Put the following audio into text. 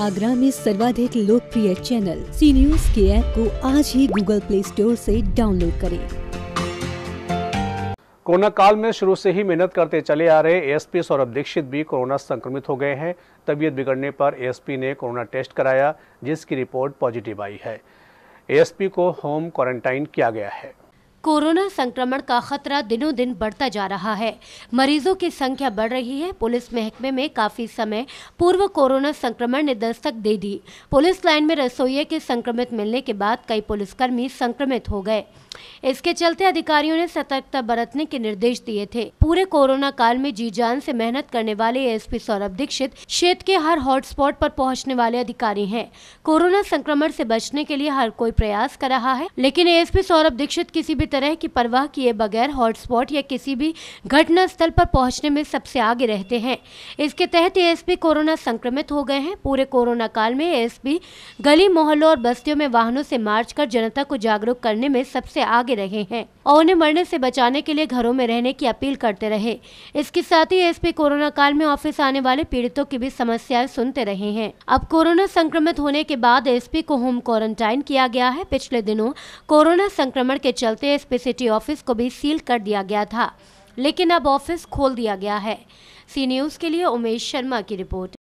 आगरा में सर्वाधिक लोकप्रिय चैनल सी न्यूज के ऐप को आज ही गूगल प्ले स्टोर से डाउनलोड करें कोरोना काल में शुरू से ही मेहनत करते चले आ रहे पी सौरभ दीक्षित भी कोरोना संक्रमित हो गए हैं तबीयत बिगड़ने पर एएसपी ने कोरोना टेस्ट कराया जिसकी रिपोर्ट पॉजिटिव आई है एएसपी को होम क्वारंटाइन किया गया है कोरोना संक्रमण का खतरा दिनों दिन बढ़ता जा रहा है मरीजों की संख्या बढ़ रही है पुलिस महकमे में काफी समय पूर्व कोरोना संक्रमण ने दस्तक दे दी पुलिस लाइन में रसोई के संक्रमित मिलने के बाद कई पुलिसकर्मी संक्रमित हो गए इसके चलते अधिकारियों ने सतर्कता बरतने के निर्देश दिए थे पूरे कोरोना काल में जी जान से मेहनत करने वाले एस सौरभ दीक्षित क्षेत्र के हर हॉटस्पॉट पर पहुँचने वाले अधिकारी है कोरोना संक्रमण ऐसी बचने के लिए हर कोई प्रयास कर रहा है लेकिन एस सौरभ दीक्षित किसी भी तरह की परवाह किए बगैर हॉटस्पॉट या किसी भी घटना स्थल पर पहुंचने में सबसे आगे रहते हैं इसके तहत एएसपी कोरोना संक्रमित हो गए हैं पूरे कोरोना काल में एएसपी गली मोहल्लों और बस्तियों में वाहनों से मार्च कर जनता को जागरूक करने में सबसे आगे रहे हैं और उन्हें मरने से बचाने के लिए घरों में रहने की अपील करते रहे इसके साथ ही एस कोरोना काल में ऑफिस आने वाले पीड़ितों की भी समस्याएं सुनते रहे हैं अब कोरोना संक्रमित होने के बाद एस को होम क्वारंटाइन किया गया है पिछले दिनों कोरोना संक्रमण के चलते सिटी ऑफिस को भी सील कर दिया गया था लेकिन अब ऑफिस खोल दिया गया है सी न्यूज़ के लिए उमेश शर्मा की रिपोर्ट